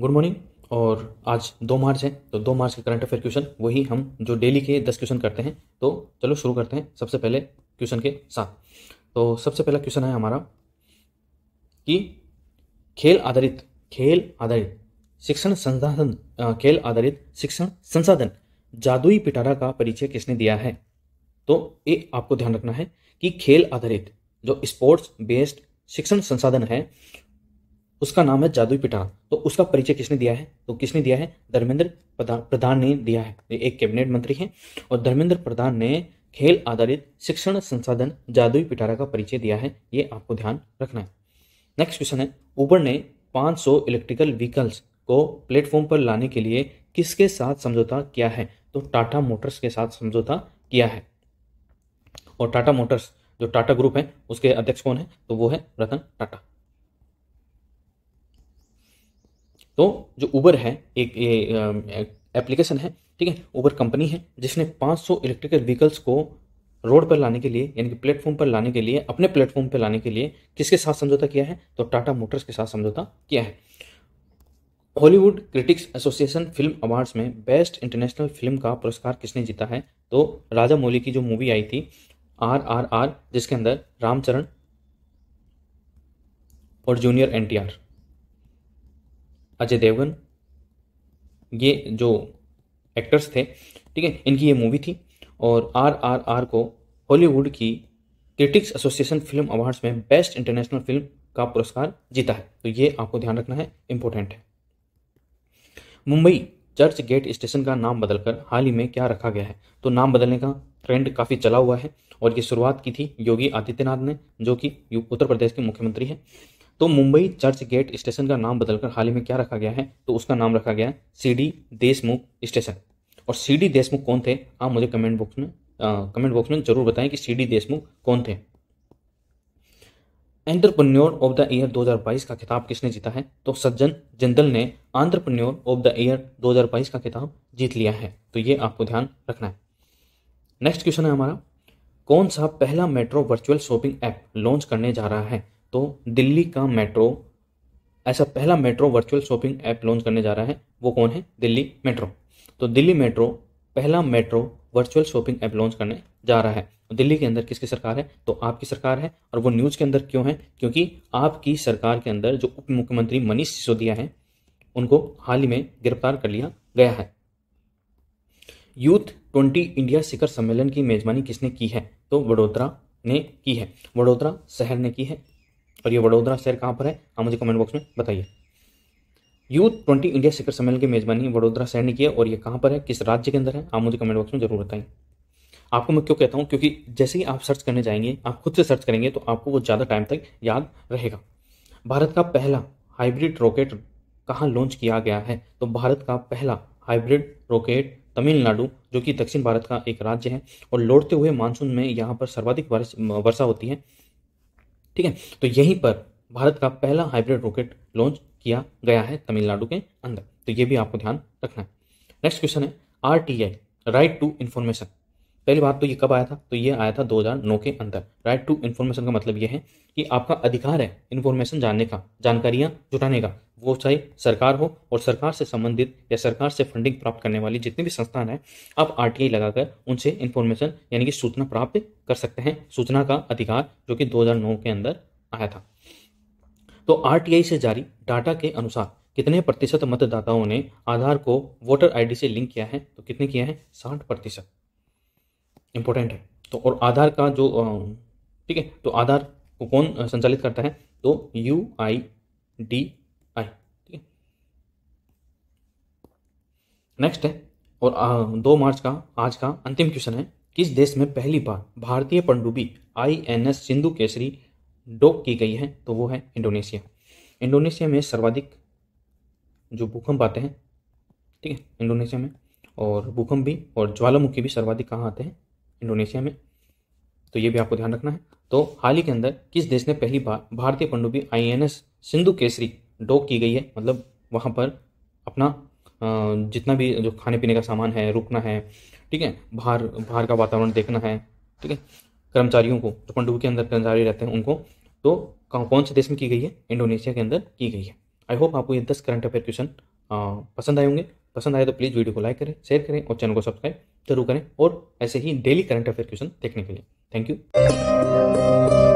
good morning और आज दो मार्च है तो दो मार्च के करंट अफेयर क्वेश्चन वही हम जो डेली के दस क्वेश्चन करते हैं तो चलो शुरू करते हैं सबसे पहले क्वेश्चन के साथ तो सबसे पहला क्वेश्चन है हमारा कि खेल आधारित खेल आधारित शिक्षण संसाधन खेल आधारित शिक्षण संसाधन जादुई पिटारा का परिचय किसने दिया है तो ये आपको ध्यान रखना है कि खेल आधारित जो स्पोर्ट्स बेस्ड शिक्षण संसाधन है उसका नाम है जादुई पिटान तो उसका परिचय किसने दिया है तो किसने दिया है धर्मेंद्र प्रधान ने दिया है ये एक कैबिनेट मंत्री है और धर्मेंद्र प्रधान ने खेल आधारित शिक्षण संसाधन जादुई पिटारा का परिचय दिया है ये आपको ध्यान रखना है नेक्स्ट क्वेश्चन है ऊबर ने 500 इलेक्ट्रिकल व्हीकल्स को प्लेटफॉर्म पर लाने के लिए किसके साथ समझौता किया है तो टाटा मोटर्स के साथ समझौता किया है और टाटा मोटर्स जो टाटा ग्रुप है उसके अध्यक्ष कौन है तो वो है रतन टाटा तो जो उबर है एक ये एप्लीकेशन है ठीक है उबर कंपनी है जिसने 500 इलेक्ट्रिकल व्हीकल्स को रोड पर लाने के लिए यानी कि प्लेटफॉर्म पर लाने के लिए अपने प्लेटफॉर्म पर लाने के लिए किसके साथ समझौता किया है तो टाटा मोटर्स के साथ समझौता किया है Hollywood critics association film awards में बेस्ट इंटरनेशनल फिल्म का पुरस्कार किसने जीता है तो राजा मौली की जो मूवी आई थी आर आर आर जिसके अंदर रामचरण और junior N T R Ajay Devgan ये जो एक्टर्स थे ठीक है इनकी ये मूवी थी और आर आर आर को हॉलीवुड की क्रिटिक्स एसोसिएशन फिल्म अवार्ड्स में बेस्ट इंटरनेशनल फिल्म का पुरस्कार जीता है तो ये आपको ध्यान रखना है इंपॉर्टेंट है मुंबई चर्च गेट स्टेशन का नाम बदलकर हाल ही में क्या रखा गया है तो नाम बदलने का ट्रेंड काफ़ी चला हुआ है और ये शुरुआत की थी योगी आदित्यनाथ ने जो कि उत्तर प्रदेश के मुख्यमंत्री हैं तो मुंबई चर्च गेट स्टेशन का नाम बदलकर हाल ही में क्या रखा गया है तो उसका नाम रखा गया है सी डी देशमुख स्टेशन और सी डी देशमुख कौन थे आप मुझे कमेंट बॉक्स में कमेंट बॉक्स में जरूर बताएं कि सी डी देशमुख कौन थे एंटरप्रन्योर ऑफ द ईयर 2022 का खिताब किसने जीता है तो सज्जन जिंदल ने आंट्रप्रन्योर ऑफ द ईयर 2022 का खिताब जीत लिया है तो ये आपको ध्यान रखना है नेक्स्ट क्वेश्चन है हमारा कौन सा पहला metro virtual shopping app launch करने जा रहा है तो दिल्ली का मेट्रो ऐसा पहला metro virtual shopping app launch करने जा रहा है वो कौन है दिल्ली मेट्रो तो दिल्ली मेट्रो पहला metro virtual shopping app launch करने जा रहा है तो दिल्ली के अंदर किसकी सरकार है तो आपकी सरकार है और वो न्यूज़ के अंदर क्यों है क्योंकि आपकी सरकार के अंदर जो उप मुख्यमंत्री मनीष सिसोदिया हैं उनको हाल ही में गिरफ्तार कर लिया गया है यूथ ट्वेंटी इंडिया शिखर सम्मेलन की मेजबानी किसने की है तो वडोदरा ने की है वडोदरा शहर ने की है और ये वडोदरा शहर कहाँ पर है आप मुझे कमेंट बॉक्स में बताइए यूथ ट्वेंटी इंडिया शिखर सम्मेलन की मेजबानी वडोदरा शहर ने की है और ये कहाँ पर है किस राज्य के अंदर है आप मुझे कमेंट बॉक्स में जरूर बताइए आपको मैं क्यों कहता हूँ क्योंकि जैसे ही आप सर्च करने जाएंगे आप खुद से सर्च करेंगे तो आपको वो ज़्यादा टाइम तक याद रहेगा भारत का पहला हाइब्रिड रॉकेट कहाँ लॉन्च किया गया है तो भारत का पहला हाइब्रिड रॉकेट तमिलनाडु जो कि दक्षिण भारत का एक राज्य है और लौटते हुए मानसून में यहाँ पर सर्वाधिक वर्षा होती है ठीक है तो यहीं पर भारत का पहला हाइब्रिड रॉकेट लॉन्च किया गया है तमिलनाडु के अंदर तो ये भी आपको ध्यान रखना है नेक्स्ट क्वेश्चन है R T I right to information पहली बात तो ये कब आया था तो ये आया था 2009 के अंदर राइट टू इन्फॉर्मेशन का मतलब ये है कि आपका अधिकार है इन्फॉर्मेशन जानने का जानकारियाँ जुटाने का वो चाहे सरकार हो और सरकार से संबंधित या सरकार से फंडिंग प्राप्त करने वाली जितनी भी संस्थान है आप आर लगाकर उनसे इन्फॉर्मेशन यानी कि सूचना प्राप्त कर सकते हैं सूचना का अधिकार जो कि 2009 के अंदर आया था तो आर से जारी डाटा के अनुसार कितने प्रतिशत मतदाताओं ने आधार को वोटर आईडी से लिंक किया है तो कितने किया है साठ प्रतिशत इंपॉर्टेंट है तो और आधार का जो ठीक है तो आधार को कौन संचालित करता है तो यू आई डी नेक्स्ट है और आ, दो मार्च का आज का अंतिम क्वेश्चन है किस देश में पहली बार भारतीय पंडुबी I N S Sindhu Kesari dock की गई है तो वो है इंडोनेशिया इंडोनेशिया में सर्वाधिक जो भूकंप आते हैं ठीक है इंडोनेशिया में और भूकंप भी और ज्वालामुखी भी सर्वाधिक कहाँ आते हैं इंडोनेशिया में तो ये भी आपको ध्यान रखना है तो हाल ही के अंदर किस देश ने पहली बार भारतीय पंडुबी I N S Sindhu Kesari dock की गई है मतलब वहाँ पर अपना जितना भी जो खाने पीने का सामान है रुकना है ठीक है बाहर बाहर का वातावरण देखना है ठीक है कर्मचारियों को जो तो पंडुब के अंदर कर्मचारी रहते हैं उनको तो कौन से देश में की गई है इंडोनेशिया के अंदर की गई है आई होप आपको ये दस करंट अफेयर क्वेश्चन पसंद आए होंगे पसंद आए तो प्लीज़ वीडियो को लाइक करें शेयर करें और चैनल को सब्सक्राइब जरूर करें और ऐसे ही डेली करंट अफेयर क्वेश्चन देखने के लिए थैंक यू